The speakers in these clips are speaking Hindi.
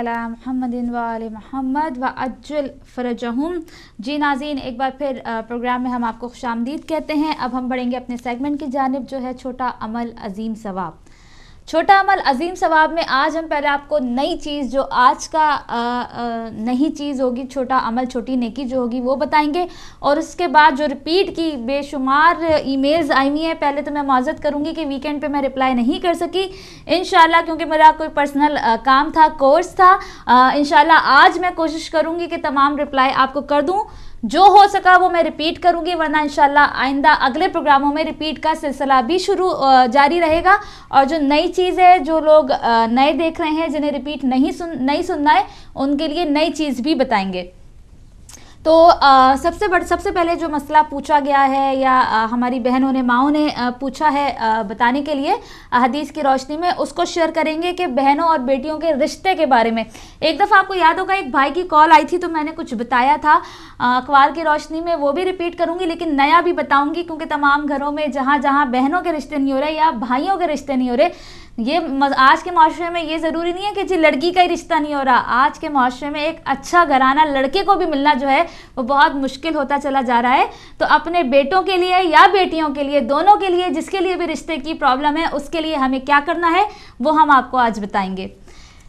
अला महमद वाल महमद व अज्जल फ्रजहम जी नाजीन एक बार फिर प्रोग्राम में हम आपको खुश आमदीद कहते हैं अब हम बढ़ेंगे अपने सेगमेंट की जानब जो है छोटा अमल अजीम सवाब छोटा अमल अजीम सवाब में आज हम पहले आपको नई चीज़ जो आज का नई चीज़ होगी छोटा अमल छोटी नेकी जो होगी वो बताएंगे और उसके बाद जो रिपीट की बेशुमार ईमेल्स आई हुई हैं पहले तो मैं माजत करूँगी कि वीकेंड पे मैं रिप्लाई नहीं कर सकी इन क्योंकि मेरा कोई पर्सनल काम था कोर्स था इन आज मैं कोशिश करूँगी कि तमाम रिप्लाई आपको कर दूँ जो हो सका वो मैं रिपीट करूंगी वरना इंशाल्लाह आइंदा अगले प्रोग्रामों में रिपीट का सिलसिला भी शुरू जारी रहेगा और जो नई चीज़ है जो लोग नए देख रहे हैं जिन्हें रिपीट नहीं सुन नहीं सुनना है उनके लिए नई चीज़ भी बताएंगे तो आ, सबसे बड़ सबसे पहले जो मसला पूछा गया है या आ, हमारी बहनों ने माओ ने आ, पूछा है आ, बताने के लिए हदीस की रोशनी में उसको शेयर करेंगे कि बहनों और बेटियों के रिश्ते के बारे में एक दफ़ा आपको याद होगा एक भाई की कॉल आई थी तो मैंने कुछ बताया था अखबार की रोशनी में वो भी रिपीट करूँगी लेकिन नया भी बताऊँगी क्योंकि तमाम घरों में जहाँ जहाँ बहनों के रिश्ते नहीं हो रहे या भाइयों के रिश्ते नहीं हो रहे ये आज के माशरे में ये ज़रूरी नहीं है कि जी लड़की का ही रिश्ता नहीं हो रहा आज के माशरे में एक अच्छा घराना लड़के को भी मिलना जो है वो बहुत मुश्किल होता चला जा रहा है तो अपने बेटों के लिए या बेटियों के लिए दोनों के लिए जिसके लिए भी रिश्ते की प्रॉब्लम है उसके लिए हमें क्या करना है वो हम आपको आज बताएंगे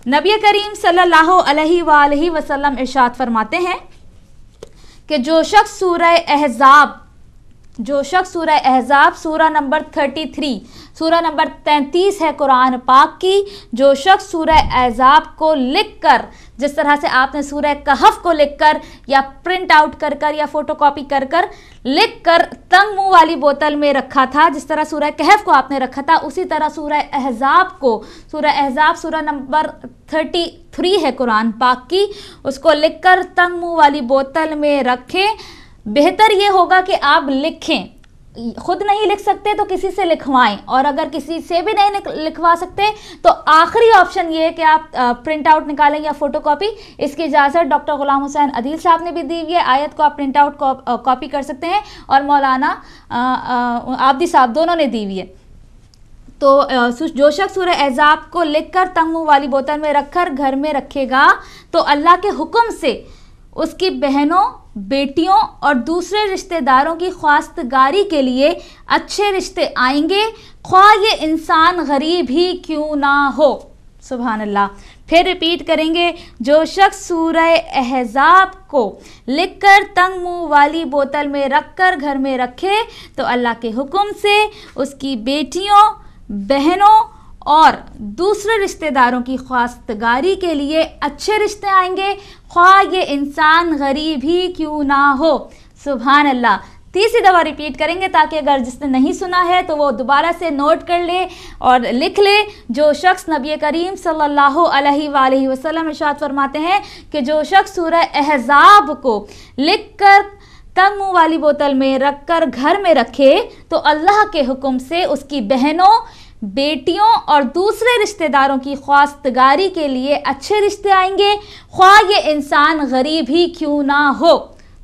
नबी करीम सल्ला वसलम इर्शाद इरशाद फरमाते हैं कि जो शख्स सूरह एहजाब जो शख्स सूरह एहज़ाब सूरह नंबर थर्टी थ्री सूरह नंबर तैंतीस है कुरान पाक की जो शख्स सूरह एहज़ाब को लिखकर जिस तरह से आपने सूरह कहफ को लिखकर या प्रिंट आउट कर कर या फ़ोटो कॉपी कर कर लिख कर तंग मुँह वाली बोतल में रखा था जिस तरह सूरह कहफ को आपने रखा था उसी तरह सूरह एहज़ाब को सूरह एहज़ाब सूरह नंबर थर्टी थ्री है कुरान पाक की उसको लिख कर तंग मुँह वाली बोतल में रखें बेहतर ये होगा कि आप लिखें खुद नहीं लिख सकते तो किसी से लिखवाएं और अगर किसी से भी नहीं लिखवा सकते तो आखिरी ऑप्शन ये है कि आप प्रिंट आउट निकालें या फोटोकॉपी इसकी इजाज़त डॉक्टर ग़ुलाम हुसैन अदील साहब ने भी दी हुई है आयत को आप प्रिंट आउट कॉपी कर सकते हैं और मौलाना आबदी साहब दोनों ने दी हुई है तो जो शख्स सूर्य एजाब को कर तंग वाली बोतल में रखकर घर में रखेगा तो अल्लाह के हुक्म से उसकी बहनों बेटियों और दूसरे रिश्तेदारों की ख्वास्तगारी के लिए अच्छे रिश्ते आएंगे ख्वा ये इंसान गरीब ही क्यों ना हो सुबह अल्लाह फिर रिपीट करेंगे जो शख्स सूरह एहजाब को लिखकर तंग मुंह वाली बोतल में रखकर घर में रखे तो अल्लाह के हुक्म से उसकी बेटियों बहनों और दूसरे रिश्तेदारों की ख्वास्तगारी के लिए अच्छे रिश्ते आएंगे ख्वा ये इंसान गरीब ही क्यों ना हो सुबह अल्लाह तीसरी दवा रिपीट करेंगे ताकि अगर जिसने नहीं सुना है तो वो दोबारा से नोट कर ले और लिख ले जो शख्स नबी करीम सल्लल्लाहु अलैहि वसल्लम इशात फरमाते हैं कि जो शख्स सूर एहजाब को लिख कर तंग मुँह वाली बोतल में रख कर घर में रखे तो अल्लाह के हुक्म से उसकी बहनों बेटियों और दूसरे रिश्तेदारों की ख्वास्तगारी के लिए अच्छे रिश्ते आएंगे ख्वा ये इंसान गरीब ही क्यों ना हो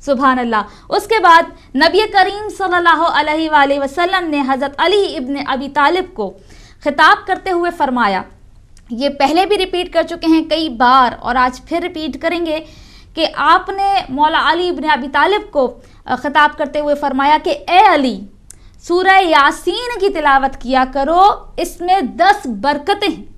सुबह अल्लाह उसके बाद नबी करीम सल्लल्लाहु अलैहि वसल्लम ने हज़रत अली इब्न अबी तालिब को ख़िताब करते हुए फ़रमाया ये पहले भी रिपीट कर चुके हैं कई बार और आज फिर रिपीट करेंगे कि आपने मौला अली इब्न अबी तालिब को ख़िताब करते हुए फ़रमाया कि ए अली सूर्य यासीन की तिलावत किया करो इसमें दस बरकतें हैं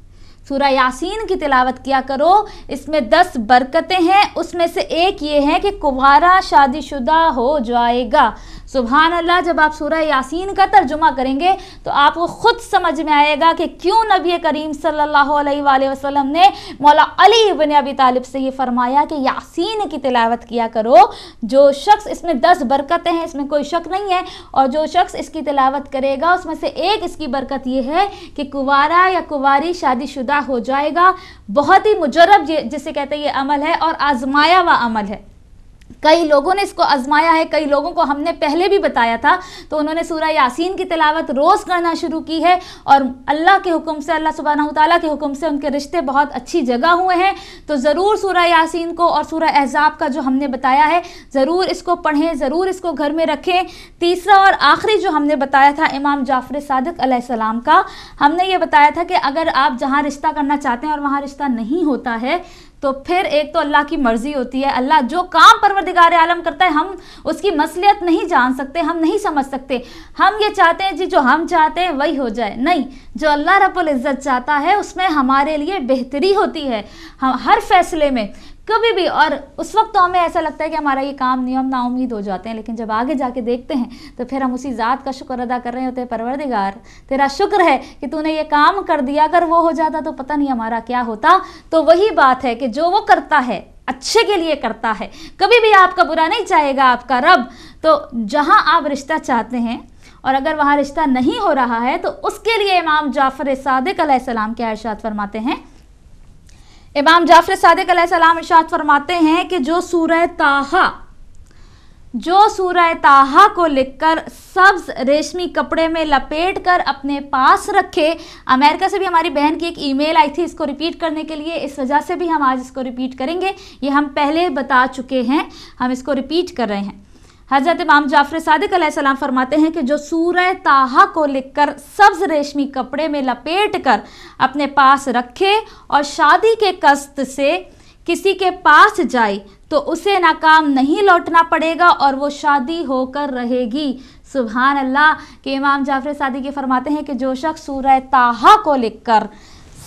सूर्य यासीन की तिलावत किया करो इसमें दस बरकतें हैं उसमें से एक ये है कि कुवारा शादीशुदा हो जाएगा सुबह अल्लाह जब आप सूर्य यासीन का तर्जुमा करेंगे तो आपको ख़ुद समझ में आएगा कि क्यों नबी करीम सल्लल्लाहु अलैहि वसल्लम ने मौला अली इबन अबी तालिब से ये फरमाया कि यासीन की तिलावत किया करो जो शख्स इसमें दस बरकतें हैं इसमें कोई शक नहीं है और जो शख्स इसकी तिलावत करेगा उसमें से एक इसकी बरकत यह है कि कुवारा या कुवारी शादीशुदा हो जाएगा बहुत ही मुजरब जिसे कहते हैं ये अमल है और आजमाया हुआ अमल है कई लोगों ने इसको आजमाया है कई लोगों को हमने पहले भी बताया था तो उन्होंने सूर्य यासीन की तिलावत रोज़ करना शुरू की है और अल्लाह के हुक्म से अल्लाह सुबहाना तला के हुक्म से उनके रिश्ते बहुत अच्छी जगह हुए हैं तो ज़रूर सूर्य यासीन को और सूर्य एज़ाब का जो हमने बताया है ज़रूर इसको पढ़ें ज़रूर इसको घर में रखें तीसरा और आखिरी जो हमने बताया था इमाम जाफर सदक सलाम का हमने ये बताया था कि अगर आप जहाँ रिश्ता करना चाहते हैं और वहाँ रिश्ता नहीं होता है तो फिर एक तो अल्लाह की मर्जी होती है अल्लाह जो काम परवरदिगार आलम करता है हम उसकी मसलियत नहीं जान सकते हम नहीं समझ सकते हम ये चाहते हैं जी जो हम चाहते हैं वही हो जाए नहीं जो अल्लाह रब्बुल इज़्ज़त चाहता है उसमें हमारे लिए बेहतरी होती है हम हर फैसले में कभी भी और उस वक्त तो हमें ऐसा लगता है कि हमारा ये काम नियम ना उम्मीद हो जाते हैं लेकिन जब आगे जाके देखते हैं तो फिर हम उसी ज़ात का शुक्र अदा कर रहे होते हैं परवरदिगार तेरा शुक्र है कि तूने ये काम कर दिया अगर वो हो जाता तो पता नहीं हमारा क्या होता तो वही बात है कि जो वो करता है अच्छे के लिए करता है कभी भी आपका बुरा नहीं चाहेगा आपका रब तो जहाँ आप रिश्ता चाहते हैं और अगर वहाँ रिश्ता नहीं हो रहा है तो उसके लिए इमाम जाफ़र सदक सलाम के अरशात फरमाते हैं इमाम जाफर सदक सलाम इशात फरमाते हैं कि जो सूरह ताहा जो सूरह ताहा को लिखकर सब्ज रेशमी कपड़े में लपेट कर अपने पास रखे अमेरिका से भी हमारी बहन की एक ईमेल आई थी इसको रिपीट करने के लिए इस वजह से भी हम आज इसको रिपीट करेंगे ये हम पहले बता चुके हैं हम इसको रिपीट कर रहे हैं हजरत इमाम जाफर सादिक सलाम फरमाते हैं कि जो सूरह ताहा को लिखकर सब्ज रेशमी कपड़े में लपेट कर अपने पास रखे और शादी के कस्त से किसी के पास जाए तो उसे नाकाम नहीं लौटना पड़ेगा और वो शादी होकर रहेगी सुबहान अल्लाह के इमाम जाफर सादिक के फरमाते हैं कि जो शख्स सूरह ताहा को लिखकर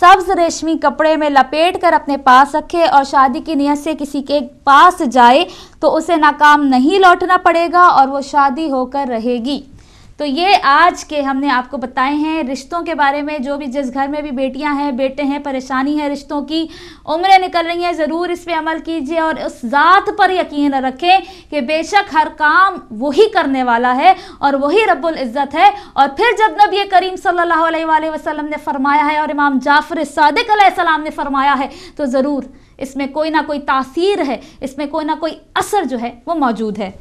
सब्ज रेशमी कपड़े में लपेट कर अपने पास रखे और शादी की नीयत से किसी के पास जाए तो उसे नाकाम नहीं लौटना पड़ेगा और वो शादी होकर रहेगी तो ये आज के हमने आपको बताए हैं रिश्तों के बारे में जो भी जिस घर में भी बेटियां हैं बेटे हैं परेशानी है रिश्तों की उम्रें निकल रही हैं ज़रूर इस पर अमल कीजिए और उस ज़ात पर यकीन रखें कि बेशक हर काम वही करने वाला है और वही रब्बुल इज़्ज़त है और फिर जब नबी करीम सल्लल्लाहु अलैहि वसल्लम ने फरमाया है और इमाम जाफ़र सदक ने फरमाया है तो ज़रूर इसमें कोई ना कोई तासीर है इसमें कोई ना कोई असर जो है वो मौजूद है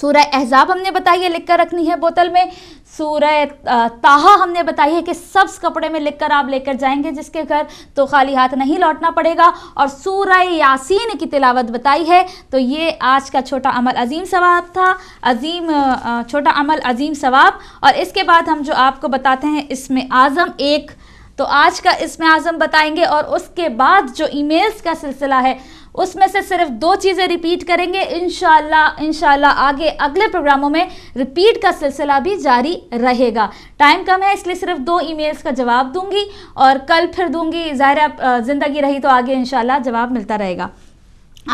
सूरह एहजाब हमने बताइए लिख कर रखनी है बोतल में सूरह ताहा हमने बताई है कि सब्स कपड़े में लिखकर आप लेकर जाएंगे जिसके घर तो खाली हाथ नहीं लौटना पड़ेगा और सूरह यासीन की तिलावत बताई है तो ये आज का छोटा अमल अजीम सवाब था अजीम छोटा अमल अजीम सवाब और इसके बाद हम जो आपको बताते हैं इसमें आज़म एक तो आज का इसमें आज़म बताएंगे और उसके बाद जो ईमेल्स का सिलसिला है उसमें से सिर्फ दो चीज़ें रिपीट करेंगे इन इनशाला आगे अगले प्रोग्रामों में रिपीट का सिलसिला भी जारी रहेगा टाइम कम है इसलिए सिर्फ दो ईमेल्स का जवाब दूंगी और कल फिर दूंगी ज़ाहिर ज़िंदगी रही तो आगे इन जवाब मिलता रहेगा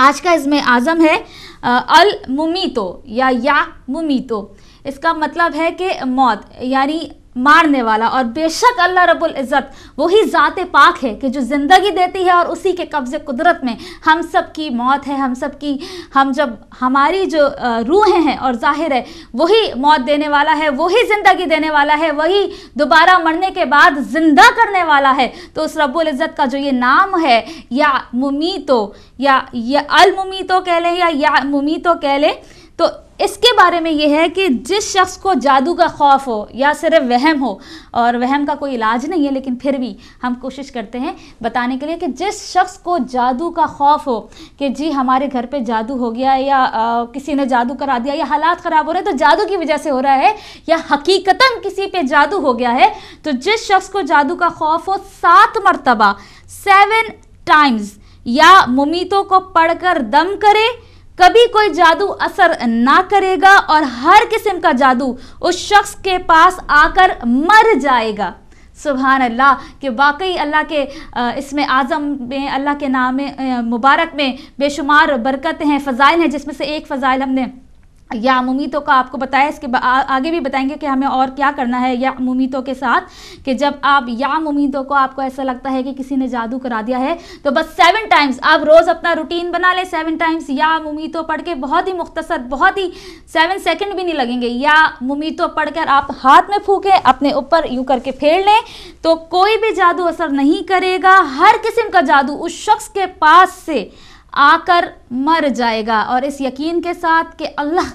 आज का इसमें आज़म है अल मुमीतो या या मुमीतो इसका मतलब है कि मौत यानी मारने वाला और बेशक अल्लाह रब्बुल इज़्ज़त वही ज़ात पाक है कि जो ज़िंदगी देती है और उसी के कब्ज़ कुदरत में हम सब की मौत है हम सब की हम जब हमारी जो रूहें हैं और ज़ाहिर है वही मौत देने वाला है वही ज़िंदगी देने वाला है वही दोबारा मरने के बाद ज़िंदा करने वाला है तो उस रब्बुल इज़्ज़त का जो ये नाम है या मुमीतो या, या अलमुमीतो कह लें या, या मुमीतो कह लें तो इसके बारे में यह है कि जिस शख्स को जादू का खौफ हो या सिर्फ वहम हो और वहम का कोई इलाज नहीं है लेकिन फिर भी हम कोशिश करते हैं बताने के लिए कि जिस शख्स को जादू का खौफ हो कि जी हमारे घर पे जादू हो गया या आ, किसी ने जादू करा दिया या हालात ख़राब हो रहे हैं तो जादू की वजह से हो रहा है या हकीकता किसी पर जादू हो गया है तो जिस शख्स को जादू का खौफ हो सात मरतबा सेवन टाइम्स या मुमीतों को पढ़ दम करे कभी कोई जादू असर ना करेगा और हर किस्म का जादू उस शख्स के पास आकर मर जाएगा सुबहान अल्लाह के वाकई अल्लाह के इसमें आज़म में अल्लाह के नाम मुबारक में बेशुमार बरकत हैं फ़ज़ाइल हैं जिसमें से एक फ़ज़ाइल हमने या अमूमीतों का आपको बताया इसके आ, आगे भी बताएंगे कि हमें और क्या करना है या अमूमीतों के साथ कि जब आप या अमूमीतों को आपको ऐसा लगता है कि किसी ने जादू करा दिया है तो बस सेवन टाइम्स आप रोज़ अपना रूटीन बना लें सेवन टाइम्स या अमूमीतों पढ़ के बहुत ही मुख्तसर बहुत ही सेवन सेकेंड भी नहीं लगेंगे या पढ़ पढ़कर आप हाथ में फूकें अपने ऊपर यूँ करके फेर लें तो कोई भी जादू असर नहीं करेगा हर किस्म का जादू उस शख्स के पास से आकर मर जाएगा और इस यकीन के साथ कि अल्लाह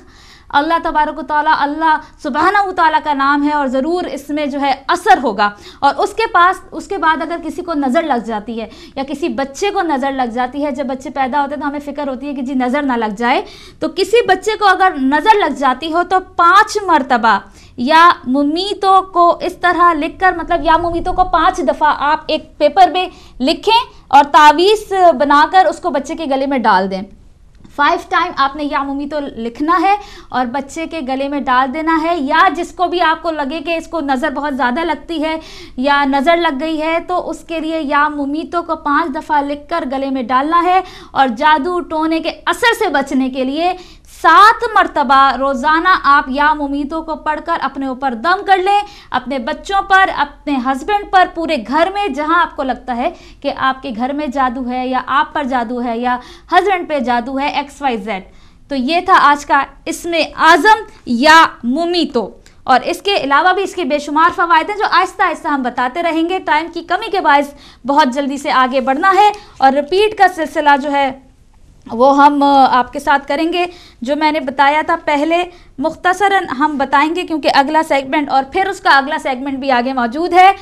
अल्लाह तबारक ताली अल्लाह सुबहाना ताली का नाम है और ज़रूर इसमें जो है असर होगा और उसके पास उसके बाद अगर किसी को नज़र लग जाती है या किसी बच्चे को नज़र लग जाती है जब बच्चे पैदा होते हैं तो हमें फ़िक्र होती है कि जी नज़र ना लग जाए तो किसी बच्चे को अगर नज़र लग जाती हो तो पाँच मरतबा या मुमीतों को इस तरह लिखकर मतलब या मुमीतों को पांच दफ़ा आप एक पेपर में लिखें और तावीज़ बनाकर उसको बच्चे के गले में डाल दें फाइव टाइम आपने या मुमी तो लिखना है और बच्चे के गले में डाल देना है या जिसको भी आपको लगे कि इसको नज़र बहुत ज़्यादा लगती है या नज़र लग गई है तो उसके लिए या मुमीतों को पांच दफ़ा लिखकर गले में डालना है और जादू टोने के असर से बचने के लिए सात मरतबा रोज़ाना आप याम उम्मीदों को पढ़कर अपने ऊपर दम कर लें अपने बच्चों पर अपने हस्बैंड पर पूरे घर में जहां आपको लगता है कि आपके घर में जादू है या आप पर जादू है या हस्बैंड पे जादू है एक्स वाई जेड तो ये था आज का इसमें आज़म या मुमीतो और इसके अलावा भी इसके बेशुमार फ़वाद हैं जो आहिस्ता आहिस्ता हम बताते रहेंगे टाइम की कमी के बायस बहुत जल्दी से आगे बढ़ना है और रिपीट का सिलसिला जो है वो हम आपके साथ करेंगे जो मैंने बताया था पहले मुख्तसरन हम बताएंगे क्योंकि अगला सेगमेंट और फिर उसका अगला सेगमेंट भी आगे मौजूद है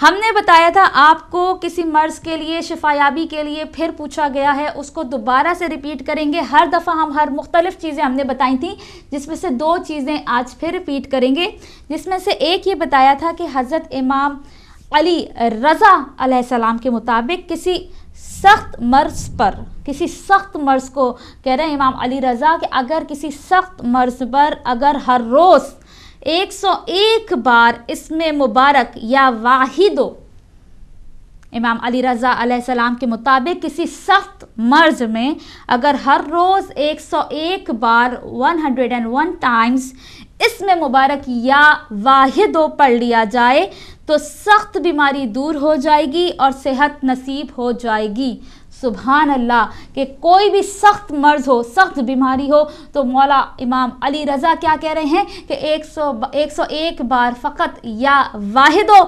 हमने बताया था आपको किसी मर्ज़ के लिए शिफायाबी के लिए फिर पूछा गया है उसको दोबारा से रिपीट करेंगे हर दफ़ा हम हर मुख्तलिफ़ चीज़ें हमने बताई थी जिसमें से दो चीज़ें आज फिर रिपीट करेंगे जिसमें से एक ये बताया था कि हज़रत इमाम अली रज़ा सलाम के मुताबिक किसी सख्त मर्ज़ पर किसी सख्त मर्ज़ को कह रहे हैं इमाम अली रज़ा कि अगर किसी सख्त मर्ज़ पर अगर हर रोज़ एक सौ एक बार इसमें मुबारक या वाहिदो इमाम अली रज़ा सलाम के मुताबिक किसी सख्त मर्ज में अगर हर रोज़ 101 बार 101 टाइम्स इसमें मुबारक या वाहिदो पढ़ लिया जाए तो सख्त बीमारी दूर हो जाएगी और सेहत नसीब हो जाएगी सुबहान अल्लाह के कोई भी सख्त मर्ज़ हो सख्त बीमारी हो तो मौला इमाम अली रज़ा क्या कह रहे हैं कि एक सौ एक सौ एक बार फ़कत या वाहिदो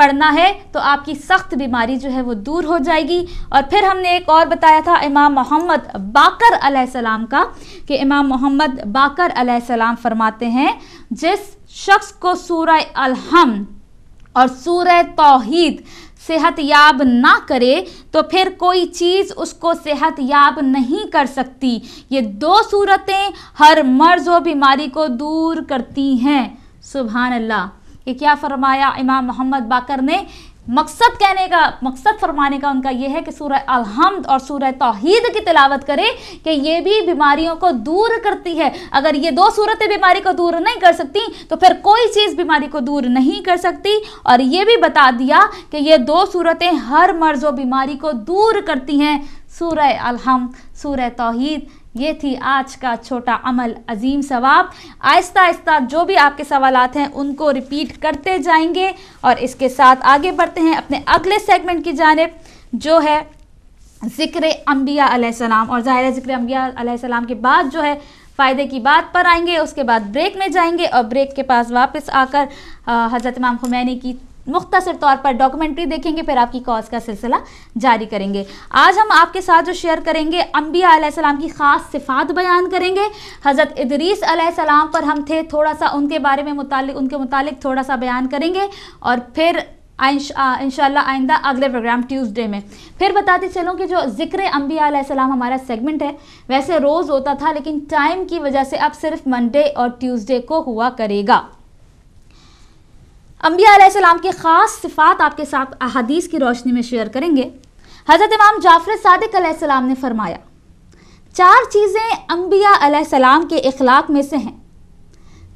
पढ़ना है तो आपकी सख्त बीमारी जो है वो दूर हो जाएगी और फिर हमने एक और बताया था इमाम मोहम्मद बाकर सलाम का कि इमाम मोहम्मद बाकर सलाम फरमाते हैं जिस शख्स को सूरह अलहम और सूरह तोहीद याब ना करे तो फिर कोई चीज़ उसको सेहत याब नहीं कर सकती ये दो सूरतें हर मर्ज व बीमारी को दूर करती हैं सुबहान अल्लाह ये क्या फरमाया इमाम मोहम्मद बाकर ने मकसद कहने का मकसद फरमाने का उनका यह है कि सूर्य अलहमद और सूर्य तोहहीद की तिलावत करें कि ये भी बीमारियों को दूर करती है अगर ये दो सूरतें बीमारी को दूर नहीं कर सकती तो फिर कोई चीज़ बीमारी को दूर नहीं कर सकती और ये भी बता दिया कि ये दो सूरतें हर मर्ज व बीमारी को दूर करती हैं सूर्य अलहमद सूर्य तोहहीद ये थी आज का छोटा अमल अजीम सवाब आहिस्ता आहिस्ता जो भी आपके सवाल हैं उनको रिपीट करते जाएंगे और इसके साथ आगे बढ़ते हैं अपने अगले सेगमेंट की जानब जो है ज़िक्र अम्बिया और ज़ाहिर ज़िक्र अम्बिया के बाद जो है फ़ायदे की बात पर आएंगे उसके बाद ब्रेक में जाएंगे और ब्रेक के पास वापस आकर हज़रत इमाम खुमैनी की मुख्तर तौर पर डॉक्यूमेंट्री देखेंगे फिर आपकी कॉज का सिलसिला जारी करेंगे आज हम आपके साथ जो शेयर करेंगे अम्बिया सलाम की ख़ास सिफात बयान करेंगे हज़रत इदरीस पर हम थे थोड़ा सा उनके बारे में मुतालिक, उनके मुतालिक थोड़ा सा बयान करेंगे और फिर शाह आइंदा अगले प्रोग्राम ट्यूसडे में फिर बताते चलूँ कि जो ज़िक्र अम्बियाम हमारा सेगमेंट है वैसे रोज़ होता था लेकिन टाइम की वजह से अब सिर्फ मंडे और ट्यूसडे को हुआ करेगा अम्बियाम की ख़ास सिफ़ात आपके साथ अहदीस की रोशनी में शेयर करेंगे हज़रत इमाम जाफ़र सदक ने फरमाया चार चीज़ें अम्बिया के अखलाक में से हैं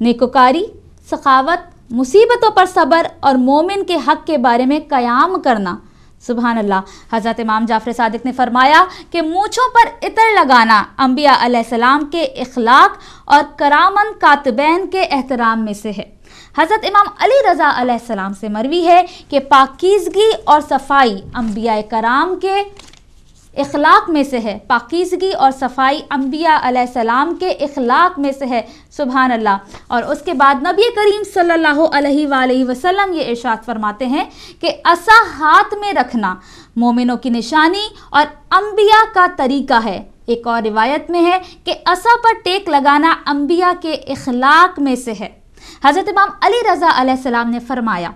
नेकोकारी सखावत मुसीबतों पर सब्र और मोमिन के हक के बारे में क़याम करना सुबहानल्ला अल्लाह हज़रत इमाम जाफ़र सदक ने फरमाया कि मूछों पर इतर लगाना अम्बिया के अखलाक और करामन कातबैन के एहतराम में से है हज़रत इमाम अली रज़ा सलाम से मरवी है कि पाकिजगी और सफाई अम्बिया कराम के इखलाक में से है पाकिजगी और सफाई अम्बिया सलाम के इखलाक में से है सुबहान और उसके बाद नबी करीम सल्ला वसम ये इरशाद फरमाते हैं कि असा हाथ में रखना मोमिनों की निशानी और अम्बिया का तरीका है एक और रिवायत में है कि असा पर टेक लगाना अम्बिया के इखलाक में से है हज़रत इमाम अली रज़ा सलाम ने फरमाया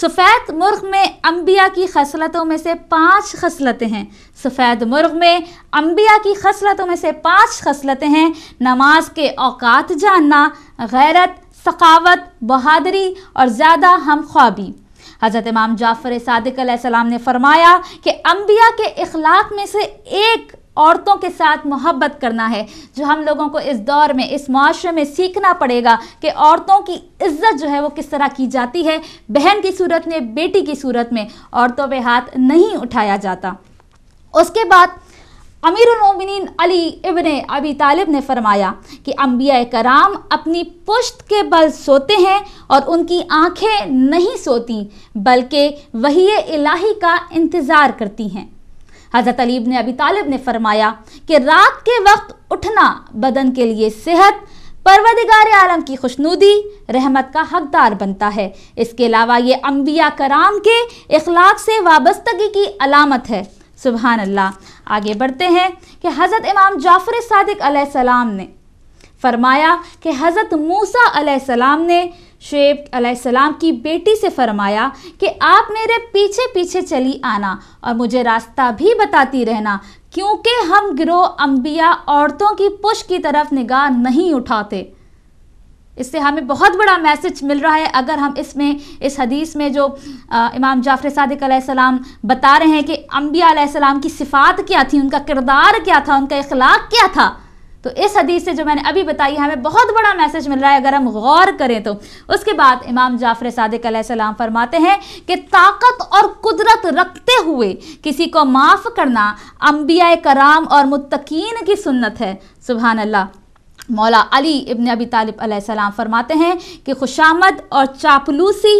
सफ़ेद मुर्ग में अम्बिया की खसलतों में से पांच खसलतें हैं सफ़ेद मुर्ग में अम्बिया की खसलतों में से पांच खसलतें हैं नमाज के औकात जानना गैरत सखावत बहादरी और ज़्यादा हम ख्वाबी हज़रत इमाम जाफ़र सदक ने फ़रमाया कि अम्बिया के अखलाक में से एक औरतों के साथ मोहब्बत करना है जो हम लोगों को इस दौर में इस माशरे में सीखना पड़ेगा कि औरतों की इज्जत जो है वो किस तरह की जाती है बहन की सूरत में बेटी की सूरत में औरतों पे हाथ नहीं उठाया जाता उसके बाद अमीरमिन अली इबन अबी तालिब ने फरमाया कि अम्बिया कराम अपनी पुश्त के बल सोते हैं और उनकी आंखें नहीं सोती बल्कि वही इलाही का इंतज़ार करती हैं हज़रत अलीब ने अभी तालिब ने फरमाया कि रात के वक्त उठना बदन के लिए सेहत परवदगार आलम की खुशनुदी रहमत का हकदार बनता है इसके अलावा ये अम्बिया कराम के अखलाक से वाबस्तगी की अलामत है सुबहान अल्लाह आगे बढ़ते हैं कि हज़रत इमाम जाफ़र सदक ने फरमाया कि हज़रत मूसा सलाम ने शुएब अलैहिस्सलाम की बेटी से फरमाया कि आप मेरे पीछे पीछे चली आना और मुझे रास्ता भी बताती रहना क्योंकि हम गिरोह अम्बिया औरतों की पुश की तरफ निगाह नहीं उठाते इससे हमें बहुत बड़ा मैसेज मिल रहा है अगर हम इसमें इस हदीस में जो आ, इमाम जाफर सदक सलाम बता रहे हैं कि अम्बिया सलाम की सिफात क्या थी उनका किरदार क्या था उनका इखलाक क्या था तो इस हदीस से जो मैंने अभी बताई है हमें बहुत बड़ा मैसेज मिल रहा है अगर हम गौर करें तो उसके बाद इमाम जाफर सादिक सलाम फरमाते हैं कि ताकत और कुदरत रखते हुए किसी को माफ़ करना अम्बिया कराम और मुतकीन की सुन्नत है सुबह अल्लाह मौला अली इब्न अबी तालिब सलाम फरमाते हैं कि खुशामद और चापलूसी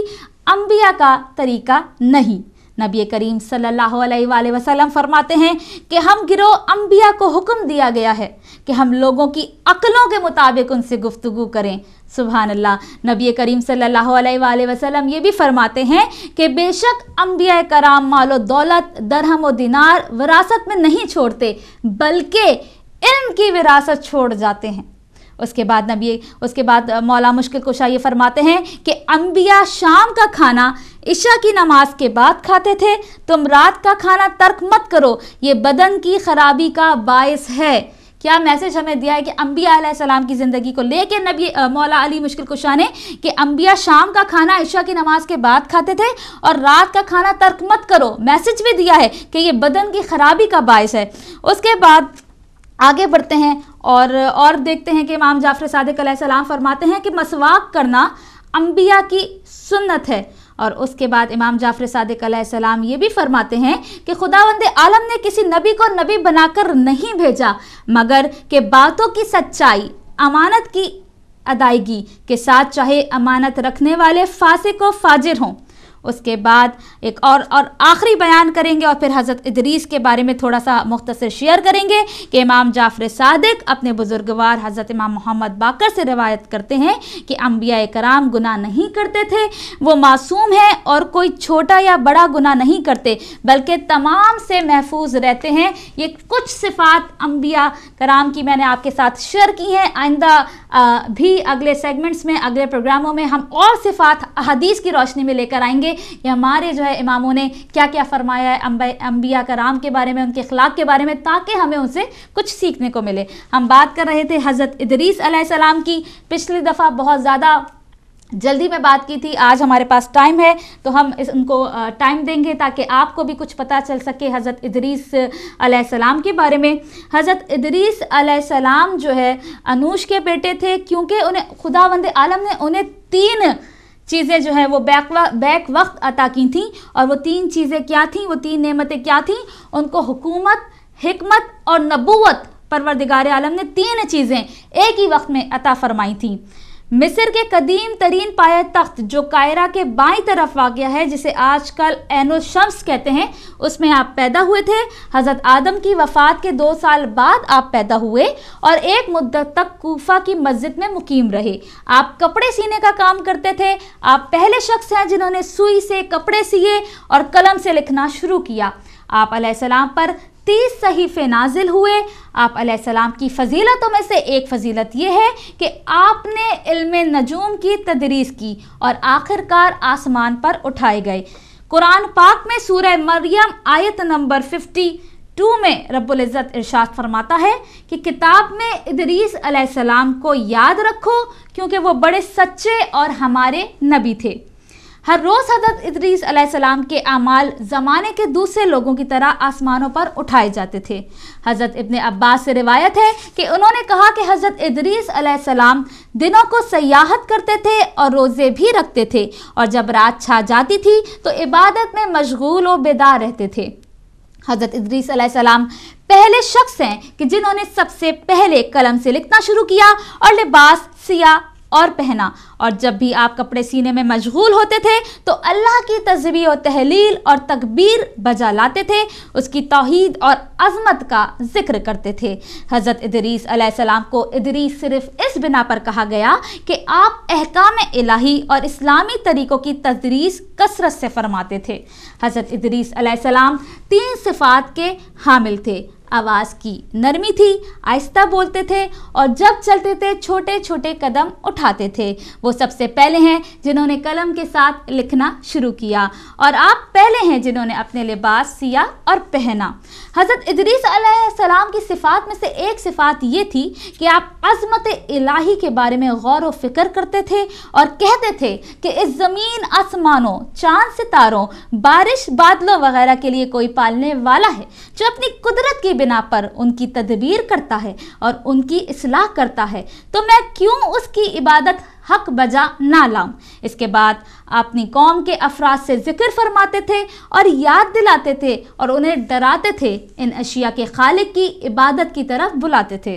अम्बिया का तरीका नहीं नबी करीम सल्लल्लाहु वसलम फरमाते हैं कि हम गिरो अम्बिया को हुक्म दिया गया है कि हम लोगों की अकलों के मुताबिक उनसे गुफ्तु करें सुबह अल्लाह नबी करीम सल्ला वसलम ये भी फरमाते हैं कि बेशक अम्बिया कराम मालो दौलत दरहम व दिनार विरासत में नहीं छोड़ते बल्कि इल्म की विरासत छोड़ जाते हैं उसके बाद नबी उसके बाद मौला मुश्किल कुशा ये फरमाते हैं कि अम्बिया शाम का खाना ईशा की नमाज के बाद खाते थे तुम रात का खाना तर्क मत करो ये बदन की खराबी का बायस है क्या मैसेज हमें दिया है कि अम्बिया सलाम की ज़िंदगी को लेके नबी मौला अली मुश्किल कुशा ने कि अम्बिया शाम का खाना ईशा की नमाज के बाद खाते थे और रात का खाना तर्क मत करो मैसेज भी दिया है कि ये बदन की खराबी का बायस है उसके बाद आगे बढ़ते हैं और और देखते हैं कि इमाम जाफर सदक सलाम फरमाते हैं कि मसवाक करना अम्बिया की सुन्नत है और उसके बाद इमाम जाफर सदक सलाम ये भी फरमाते हैं कि खुदा वंद आलम ने किसी नबी को नबी बनाकर नहीं भेजा मगर के बातों की सच्चाई अमानत की अदायगी के साथ चाहे अमानत रखने वाले फासे को फाजिर हों उसके बाद एक और और आखिरी बयान करेंगे और फिर हज़रत इदरीस के बारे में थोड़ा सा मुख्तर शेयर करेंगे कि इमाम जाफर सादक अपने बुज़ुर्गवार हज़रत इमाम मोहम्मद बाकर से रवायत करते हैं कि अम्बिया कराम गुनाह नहीं करते थे वो मासूम हैं और कोई छोटा या बड़ा गुना नहीं करते बल्कि तमाम से महफूज रहते हैं ये कुछ सिफ़ात अम्बिया कराम की मैंने आपके साथ शेयर की हैं आइंदा भी अगले सेगमेंट्स में अगले प्रोग्रामों में हम और सिफ़ात हदीस की रोशनी में लेकर आएंगे चाहिए कि हमारे जो है इमामों ने क्या क्या फरमाया है अम्बिया कराम के बारे में उनके अखलाक के बारे में ताकि हमें उनसे कुछ सीखने को मिले हम बात कर रहे थे हज़रत इदरीस सलाम की पिछली दफ़ा बहुत ज़्यादा जल्दी में बात की थी आज हमारे पास टाइम है तो हम इस उनको टाइम देंगे ताकि आपको भी कुछ पता चल सके हज़रत इदरीस सलाम के बारे में हज़रत इदरीस सलाम जो है अनूश के बेटे थे क्योंकि उन्हें खुदावंद आलम ने उन्हें तीन चीज़ें जो है वो बैक बैक वक्त अता की थी और वो तीन चीज़ें क्या थी वो तीन नेमतें क्या थी उनको हुकूमत हमत और नबूत परवरदिगार आलम ने तीन चीज़ें एक ही वक्त में अता फरमाई थी मिस्र के कदीम तरीन पाया तख्त जो कायरा के बाई तरफ आ गया है जिसे आजकल एनो शम्स कहते हैं उसमें आप पैदा हुए थे हज़रत आदम की वफ़ात के दो साल बाद आप पैदा हुए और एक मुद्दत तक कोफा की मस्जिद में मुकीम रहे आप कपड़े सीने का काम करते थे आप पहले शख्स हैं जिन्होंने सुई से कपड़े सिए और कलम से लिखना शुरू किया आप पर तीस सहीफ़े नाजिल हुए आप सलाम की फ़जीलतों में से एक फ़जीलत यह है कि आपने इल्म नजूम की तदरीस की और आखिरकार आसमान पर उठाए गए कुरान पाक में सूरह मरियम आयत नंबर फिफ्टी टू में रब्बुल इज़्ज़त इरशाद फरमाता है कि किताब में इदरीस अलैहिस्सलाम को याद रखो क्योंकि वो बड़े सच्चे और हमारे नबी थे हर रोज़ हजरत इदरीस के अमाल ज़माने के दूसरे लोगों की तरह आसमानों पर उठाए जाते थे हज़रत इबन अब्बास से रिवायत है कि उन्होंने कहा कि हज़रत इदरीस दिनों को सयाहत करते थे और रोज़े भी रखते थे और जब रात छा जाती थी तो इबादत में मशगूल और बेदार रहते थे हज़रत इदरीस पहले शख्स हैं कि जिन्होंने सबसे पहले कलम से लिखना शुरू किया और लिबास सिया और पहना और जब भी आप कपड़े सीने में मशगूल होते थे तो अल्लाह की तस्वीर और तहलील और तकबीर बजा लाते थे उसकी तोहद और अजमत का जिक्र करते थे हज़रत इदरीस को इदरीस सिर्फ इस बिना पर कहा गया कि आप अहकाम इलाही और इस्लामी तरीक़ों की तदरीस कसरत से फरमाते थे हज़रत इदरीस तीन सिफात के हामिल थे आवाज़ की नरमी थी आहिस्ता बोलते थे और जब चलते थे छोटे छोटे कदम उठाते थे वो सबसे पहले हैं जिन्होंने कलम के साथ लिखना शुरू किया और आप पहले हैं जिन्होंने अपने लिबास सिया और पहना हज़रत इदरीस सलाम की सिफात में से एक सिफात ये थी कि आप अजमत इलाही के बारे में गौर व फिक्र करते थे और कहते थे कि इस ज़मीन आसमानों चांद सितारों बारिश बादलों वगैरह के लिए कोई पालने वाला है जो अपनी कुदरत की बिना पर उनकी तदबीर करता है और उनकी असलाह करता है तो मैं क्यों उसकी इबादत हक बजा ना लाऊं इसके बाद अपनी कौम के अफराद से जिक्र फरमाते थे और याद दिलाते थे और उन्हें डराते थे इन अशिया के खालिक की इबादत की तरफ बुलाते थे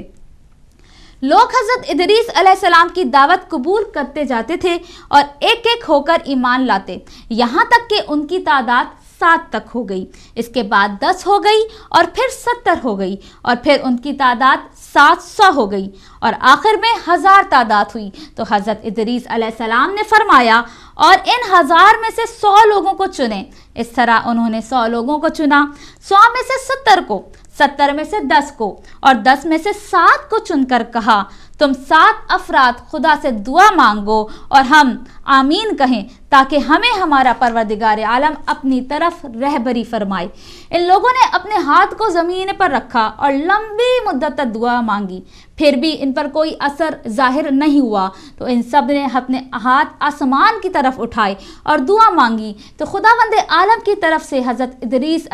लोग हज़रत इदरीस अलैहिस्सलाम की दावत कबूल करते जाते थे और एक एक होकर ईमान लाते यहाँ तक कि उनकी तादाद सात तक हो गई इसके बाद दस हो गई और फिर सत्तर हो गई और फिर उनकी तादाद सात सौ हो गई और आखिर में हज़ार तादाद हुई तो हज़रत इदरीस ने फरमाया और इन हज़ार में से सौ लोगों को चुने इस तरह उन्होंने सौ लोगों को चुना सौ में से सत्तर को सत्तर में से दस को और दस में से सात को चुनकर कहा तुम सात अफराद खुदा से दुआ मांगो और हम आमीन कहें ताकि हमें हमारा परवरदिगार आलम अपनी तरफ रहबरी फरमाए इन लोगों ने अपने हाथ को ज़मीन पर रखा और लंबी मुद्दत तक दुआ मांगी फिर भी इन पर कोई असर जाहिर नहीं हुआ तो इन सब ने अपने हाथ आसमान की तरफ उठाए और दुआ मांगी तो खुदा बंद आलम की तरफ से हज़रत इदरीस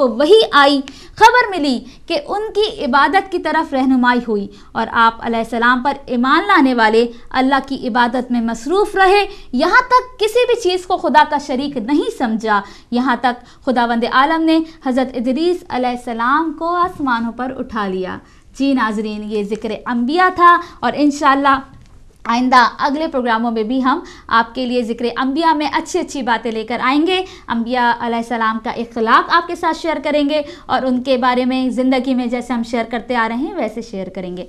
को वही आई खबर मिली कि उनकी इबादत की तरफ रहनुमाई हुई और आप सलाम पर ईमान लाने वाले अल्लाह की इबादत में मसरूफ़ रहे यहाँ तक किसी भी चीज़ को खुदा का शरीक नहीं समझा यहाँ तक खुदावंद आलम ने हज़रत इदरीस को आसमानों पर उठा लिया जी नाजरीन ये ज़िक्र अम्बिया था और इन आइंदा अगले प्रोग्रामों में भी हम आपके लिए जिक्र अम्बिया में अच्छी अच्छी बातें लेकर आएंगे अम्बिया सलाम का इखलाक आपके साथ शेयर करेंगे और उनके बारे में ज़िंदगी में जैसे हम शेयर करते आ रहे हैं वैसे शेयर करेंगे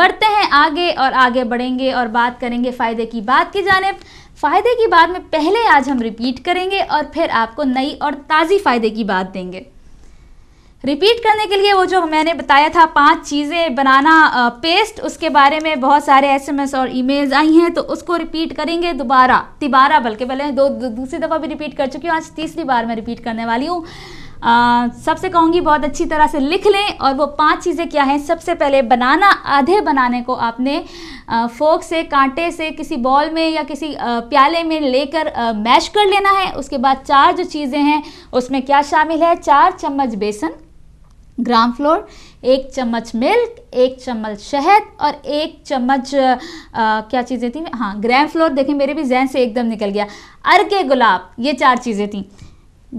बढ़ते हैं आगे और आगे बढ़ेंगे और बात करेंगे फ़ायदे की बात की जानब फ़ायदे की बात में पहले आज हम रिपीट करेंगे और फिर आपको नई और ताज़ी फ़ायदे की बात देंगे रिपीट करने के लिए वो जो मैंने बताया था पांच चीज़ें बनाना पेस्ट उसके बारे में बहुत सारे एसएमएस और ईमेल्स आई हैं तो उसको रिपीट करेंगे दोबारा तिबारा बल्कि पहले दो दूसरी दफ़ा भी रिपीट कर चुकी हूँ आज तीसरी बार मैं रिपीट करने वाली हूँ सबसे कहूँगी बहुत अच्छी तरह से लिख लें और वो पाँच चीज़ें क्या हैं सबसे पहले बनाना आधे बनाने को आपने फोक से कांटे से किसी बॉल में या किसी प्याले में लेकर मैश कर लेना है उसके बाद चार जो चीज़ें हैं उसमें क्या शामिल है चार चम्मच बेसन ग्राम फ्लोर एक चम्मच मिल्क एक चम्मच शहद और एक चम्मच क्या चीज़ें थी हाँ ग्राम फ्लोर देखें मेरे भी जहन से एकदम निकल गया अर्के गुलाब ये चार चीज़ें थी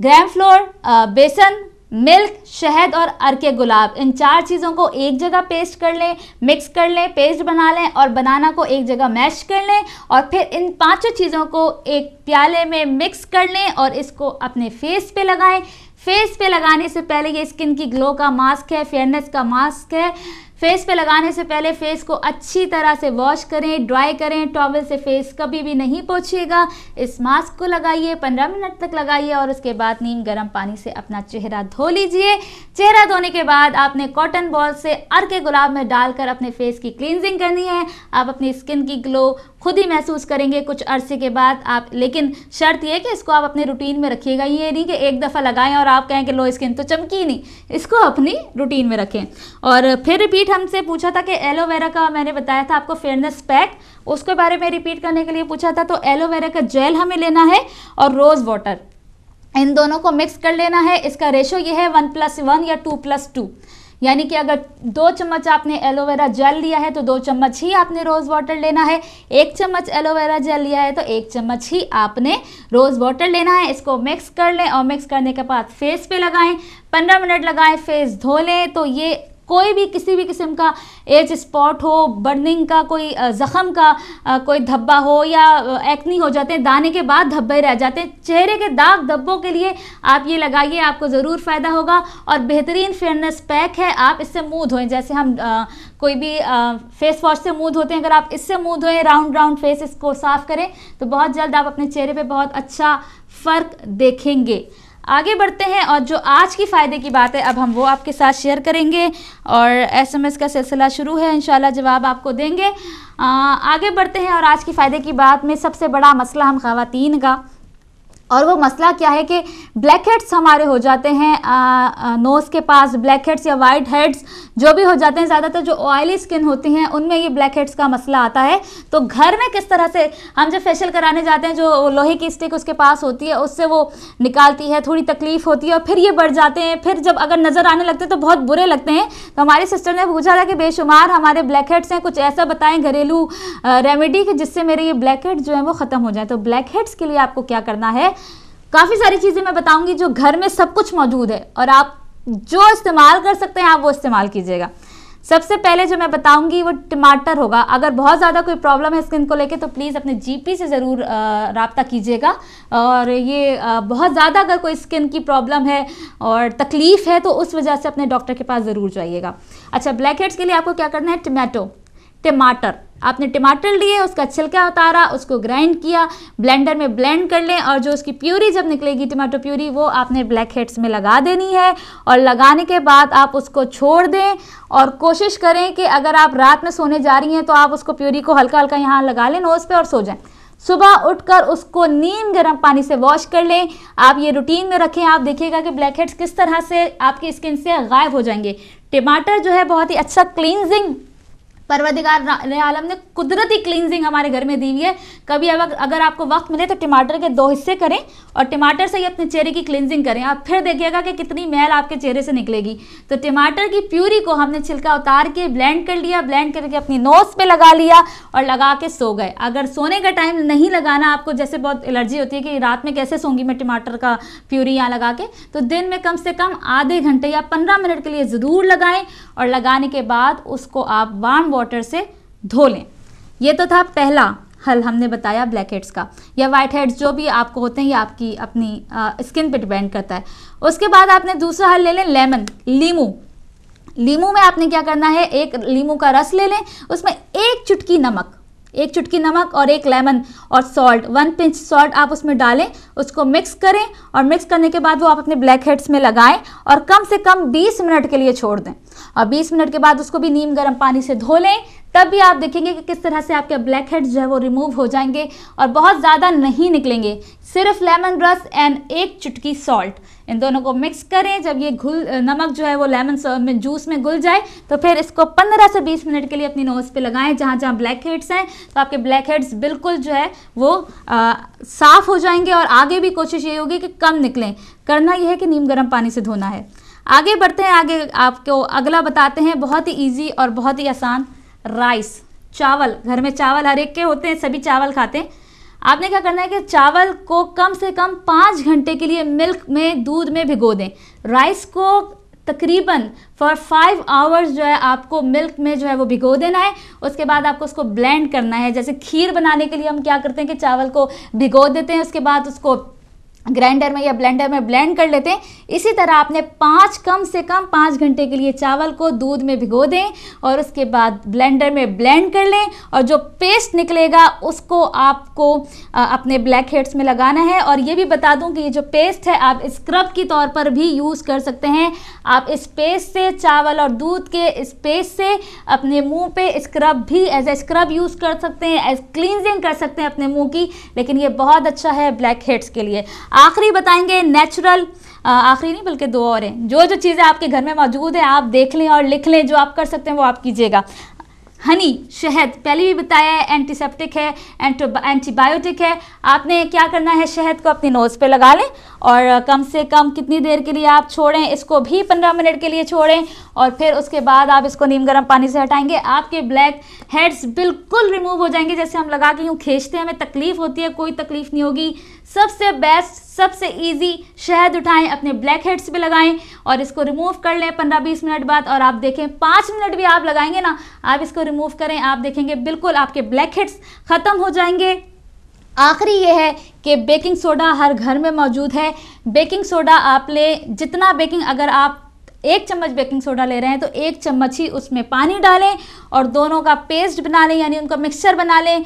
ग्राम फ्लोर आ, बेसन मिल्क शहद और अरके गुलाब इन चार चीज़ों को एक जगह पेस्ट कर लें मिक्स कर लें पेस्ट बना लें और बनाना को एक जगह मैश कर लें और फिर इन पांचों चीज़ों को एक प्याले में मिक्स कर लें और इसको अपने फेस पे लगाएं फेस पे लगाने से पहले ये स्किन की ग्लो का मास्क है फेयरनेस का मास्क है फेस पे लगाने से पहले फेस को अच्छी तरह से वॉश करें ड्राई करें टॉवल से फेस कभी भी नहीं पोछिएगा इस मास्क को लगाइए 15 मिनट तक लगाइए और उसके बाद नीम गर्म पानी से अपना चेहरा धो लीजिए चेहरा धोने के बाद आपने कॉटन बॉल से अर के गुलाब में डालकर अपने फेस की क्लिनजिंग करनी है आप अपनी स्किन की ग्लो खुद ही महसूस करेंगे कुछ अरसे के बाद आप लेकिन शर्त यह कि इसको आप अपने रूटीन में रखिएगा ये नहीं कि एक दफ़ा लगाएं और आप कहें कि लो स्किन तो चमकी नहीं इसको अपनी रूटीन में रखें और फिर रिपीट हमसे पूछा था कि एलोवेरा का मैंने बताया था आपको फेयरनेस पैक उसके बारे में रिपीट करने के लिए पूछा था तो एलोवेरा का जेल हमें लेना है और रोज़ वाटर इन दोनों को मिक्स कर लेना है इसका रेशो ये है वन प्लस वन या टू प्लस टू यानी कि अगर दो चम्मच आपने एलोवेरा जेल लिया है तो दो चम्मच ही आपने रोज़ वाटर लेना है एक चम्मच एलोवेरा जेल लिया है तो एक चम्मच ही आपने रोज़ वाटर लेना है इसको मिक्स कर लें और मिक्स करने के बाद फेस पे लगाएं पंद्रह मिनट लगाएं फेस धो लें तो ये कोई भी किसी भी किस्म का एज स्पॉट हो बर्निंग का कोई ज़ख़म का कोई धब्बा हो या एक्नी हो जाते हैं दाने के बाद धब्बे रह जाते हैं चेहरे के दाग धब्बों के लिए आप ये लगाइए आपको ज़रूर फ़ायदा होगा और बेहतरीन फेयरनेस पैक है आप इससे मुँह धोएं जैसे हम आ, कोई भी आ, फेस वॉश से मुँह धोते हैं अगर आप इससे मुँह धोएं राउंड राउंड फेस इसको साफ़ करें तो बहुत जल्द आप अपने चेहरे पर बहुत अच्छा फ़र्क देखेंगे आगे बढ़ते हैं और जो आज की फ़ायदे की बात है अब हम वो आपके साथ शेयर करेंगे और एसएमएस का सिलसिला शुरू है इन जवाब आपको देंगे आ, आगे बढ़ते हैं और आज की फ़ायदे की बात में सबसे बड़ा मसला हम खातन का और वो मसला क्या है कि ब्लैक हेड्स हमारे हो जाते हैं नोज़ के पास ब्लैक हेड्स या वाइट हेड्स जो भी हो जाते हैं ज़्यादातर जो ऑयली स्किन होती हैं उनमें ये ब्लैक हेड्स का मसला आता है तो घर में किस तरह से हम जब फेशियल कराने जाते हैं जो लोहे की स्टिक उसके पास होती है उससे वो निकालती है थोड़ी तकलीफ़ होती है और फिर ये बढ़ जाते हैं फिर जब अगर नज़र आने लगते हैं तो बहुत बुरे लगते हैं तो हमारी सिस्टर ने पूछा था कि बेशुमार हमारे ब्लैक हेड्स हैं कुछ ऐसा बताएँ घरेलू रेमेडी कि जिससे मेरे ये ब्लैक हेड्स जो हैं वो ख़त्म हो जाए तो ब्लैक हेड्स के लिए आपको क्या करना है काफ़ी सारी चीज़ें मैं बताऊंगी जो घर में सब कुछ मौजूद है और आप जो इस्तेमाल कर सकते हैं आप वो इस्तेमाल कीजिएगा सबसे पहले जो मैं बताऊंगी वो टमाटर होगा अगर बहुत ज़्यादा कोई प्रॉब्लम है स्किन को लेके तो प्लीज़ अपने जीपी से ज़रूर रबता कीजिएगा और ये आ, बहुत ज़्यादा अगर कोई स्किन की प्रॉब्लम है और तकलीफ़ है तो उस वजह से अपने डॉक्टर के पास ज़रूर जाइएगा अच्छा ब्लैक हेड्स के लिए आपको क्या करना है टमाटो टमाटर आपने टमाटर लिए उसका छिलका उतारा उसको ग्राइंड किया ब्लेंडर में ब्लेंड कर लें और जो उसकी प्यूरी जब निकलेगी टमाटो प्यूरी वो आपने ब्लैक हेड्स में लगा देनी है और लगाने के बाद आप उसको छोड़ दें और कोशिश करें कि अगर आप रात में सोने जा रही हैं तो आप उसको प्यूरी को हल्का हल्का यहाँ लगा लें नोज़ पर और सो जाएँ सुबह उठकर उसको नीम गर्म पानी से वॉश कर लें आप ये रूटीन में रखें आप देखिएगा कि ब्लैक हेड्स किस तरह से आपकी स्किन से गायब हो जाएंगे टमाटर जो है बहुत ही अच्छा क्लिनजिंग परवदिगार आलम ने कुदरती क्लिनजिंग हमारे घर में दी हुई है कभी अगर अगर आपको वक्त मिले तो टमाटर के दो हिस्से करें और टमाटर से ही अपने चेहरे की क्लिनजिंग करें आप फिर देखिएगा कि कितनी मैल आपके चेहरे से निकलेगी तो टमाटर की प्यूरी को हमने छिलका उतार के ब्लेंड कर लिया ब्लेंड करके अपनी नोज पे लगा लिया और लगा के सो गए अगर सोने का टाइम नहीं लगाना आपको जैसे बहुत एलर्जी होती है कि रात में कैसे सोंगी मैं टमाटर का प्यूरी यहाँ लगा के तो दिन में कम से कम आधे घंटे या पंद्रह मिनट के लिए ज़रूर लगाएं और लगाने के बाद उसको आप वार्म वाटर से धो लें ये तो था पहला हल हमने बताया ब्लैक हेड्स का या वाइट हेड्स जो भी आपको होते हैं ये आपकी अपनी आ, स्किन पे डिपेंड करता है उसके बाद आपने दूसरा हल ले लें लेमन लीमू लीमू में आपने क्या करना है एक लीमू का रस ले लें उसमें एक चुटकी नमक एक चुटकी नमक और एक लेमन और सॉल्ट वन पिंच सॉल्ट आप उसमें डालें उसको मिक्स करें और मिक्स करने के बाद वो आप अपने ब्लैक हेड्स में लगाएं और कम से कम 20 मिनट के लिए छोड़ दें और 20 मिनट के बाद उसको भी नीम गर्म पानी से धो लें तब भी आप देखेंगे कि किस तरह से आपके ब्लैक हेड्स जो है वो रिमूव हो जाएंगे और बहुत ज़्यादा नहीं निकलेंगे सिर्फ लेमन रस एंड एक चुटकी सॉल्ट इन दोनों को मिक्स करें जब ये घुल नमक जो है वो लेमन में जूस में घुल जाए तो फिर इसको 15 से 20 मिनट के लिए अपनी नोज़ पे लगाएं जहाँ जहाँ ब्लैक हेड्स हैं तो आपके ब्लैक हेड्स बिल्कुल जो है वो आ, साफ हो जाएंगे और आगे भी कोशिश ये होगी कि कम निकलें करना यह है कि नीम गर्म पानी से धोना है आगे बढ़ते हैं आगे आपको अगला बताते हैं बहुत ही ईजी और बहुत ही आसान राइस चावल घर में चावल हर एक के होते हैं सभी चावल खाते हैं आपने क्या करना है कि चावल को कम से कम पाँच घंटे के लिए मिल्क में दूध में भिगो दें राइस को तकरीबन फॉर फाइव आवर्स जो है आपको मिल्क में जो है वो भिगो देना है उसके बाद आपको उसको ब्लेंड करना है जैसे खीर बनाने के लिए हम क्या करते हैं कि चावल को भिगो देते हैं उसके बाद उसको ग्राइंडर में या ब्लेंडर में ब्लेंड कर लेते हैं इसी तरह आपने पाँच कम से कम पाँच घंटे के लिए चावल को दूध में भिगो दें और उसके बाद ब्लेंडर में ब्लेंड कर लें और जो पेस्ट निकलेगा उसको आपको अपने ब्लैक हेड्स में लगाना है और ये भी बता दूं कि ये जो पेस्ट है आप स्क्रब के तौर पर भी यूज़ कर सकते हैं आप इस पेस्ट से चावल और दूध के इस पेस्ट से अपने मुँह पर स्क्रब भी एज ए स्क्रब यूज़ कर सकते हैं एज क्लिनजिंग कर सकते हैं अपने मुँह की लेकिन ये बहुत अच्छा है ब्लैक हेड्स के लिए आखिरी बताएंगे नेचुरल आखिरी नहीं बल्कि दो और हैं जो जो चीज़ें आपके घर में मौजूद हैं आप देख लें और लिख लें जो आप कर सकते हैं वो आप कीजिएगा हनी शहद पहले भी बताया है एंटीसेप्टिक है एंटीबायोटिक है आपने क्या करना है शहद को अपनी नोज़ पे लगा लें और कम से कम कितनी देर के लिए आप छोड़ें इसको भी 15 मिनट के लिए छोड़ें और फिर उसके बाद आप इसको नीम गर्म पानी से हटाएंगे आपके ब्लैक हेड्स बिल्कुल रिमूव हो जाएंगे जैसे हम लगा के यूँ खींचते हैं हमें तकलीफ़ होती है कोई तकलीफ़ नहीं होगी सबसे बेस्ट सबसे ईजी शहद उठाएं अपने ब्लैक हेड्स भी लगाएं और इसको रिमूव कर लें पंद्रह बीस मिनट बाद और आप देखें पाँच मिनट भी आप लगाएंगे ना आप इसको रिमूव करें आप देखेंगे बिल्कुल आपके ब्लैक हेड्स ख़त्म हो जाएंगे आखिरी ये है कि बेकिंग सोडा हर घर में मौजूद है बेकिंग सोडा आप लें जितना बेकिंग अगर आप एक चम्मच बेकिंग सोडा ले रहे हैं तो एक चम्मच ही उसमें पानी डालें और दोनों का पेस्ट बना लें यानी उनका मिक्सचर बना लें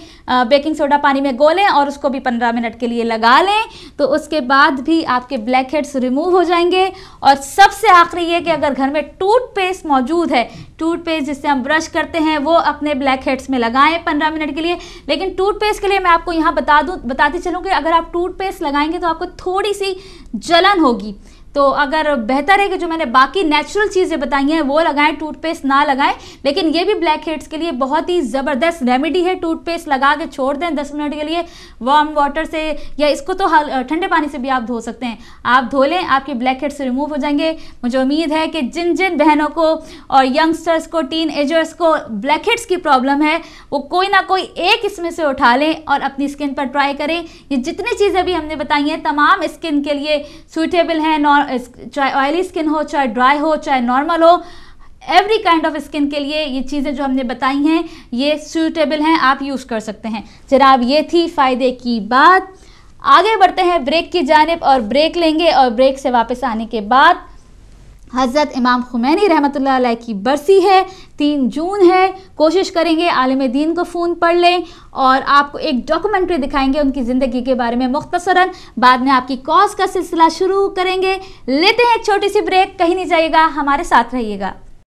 बेकिंग सोडा पानी में गोलें और उसको भी पंद्रह मिनट के लिए लगा लें तो उसके बाद भी आपके ब्लैक हेड्स रिमूव हो जाएंगे और सबसे आखिरी ये कि अगर घर में टूथपेस्ट मौजूद है टूथपेस्ट जिससे हम ब्रश करते हैं वो अपने ब्लैक हेड्स में लगाएं पंद्रह मिनट के लिए लेकिन टूथपेस्ट के लिए मैं आपको यहाँ बता दूँ बताती चलूँ कि अगर आप टूथपेस्ट लगाएंगे तो आपको थोड़ी सी जलन होगी तो अगर बेहतर है कि जो मैंने बाकी नेचुरल चीज़ें बताई हैं वो लगाएं टूथपेस्ट ना लगाएं लेकिन ये भी ब्लैक हेड्स के लिए बहुत ही ज़बरदस्त रेमेडी है टूथपेस्ट लगा के छोड़ दें दस मिनट के लिए वार्म वाटर से या इसको तो ठंडे पानी से भी आप धो सकते हैं आप धो लें आपके ब्लैक हेड्स रिमूव हो जाएंगे मुझे उम्मीद है कि जिन जिन बहनों को और यंगस्टर्स को टीन एजर्स को ब्लैक हेड्स की प्रॉब्लम है वो कोई ना कोई एक इसमें से उठा लें और अपनी स्किन पर ट्राई करें ये जितनी चीज़ें भी हमने बताई हैं तमाम स्किन के लिए सूटेबल हैं नॉर्म चाहे ऑयली स्किन हो चाहे ड्राई हो चाहे नॉर्मल हो एवरी काइंड ऑफ स्किन के लिए ये चीज़ें जो हमने बताई हैं ये सूटेबल हैं आप यूज़ कर सकते हैं जनाब ये थी फ़ायदे की बात आगे बढ़ते हैं ब्रेक की जानब और ब्रेक लेंगे और ब्रेक से वापस आने के बाद हज़रत इमाम खुमैनी रहमत की बरसी है तीन जून है कोशिश करेंगे आलम दीन को फ़ोन पढ़ लें और आपको एक डॉक्यूमेंट्री दिखाएंगे उनकी ज़िंदगी के बारे में मुख्तसरा बाद में आपकी कॉज का सिलसिला शुरू करेंगे लेते हैं एक छोटी सी ब्रेक कहीं नहीं जाइएगा हमारे साथ रहिएगा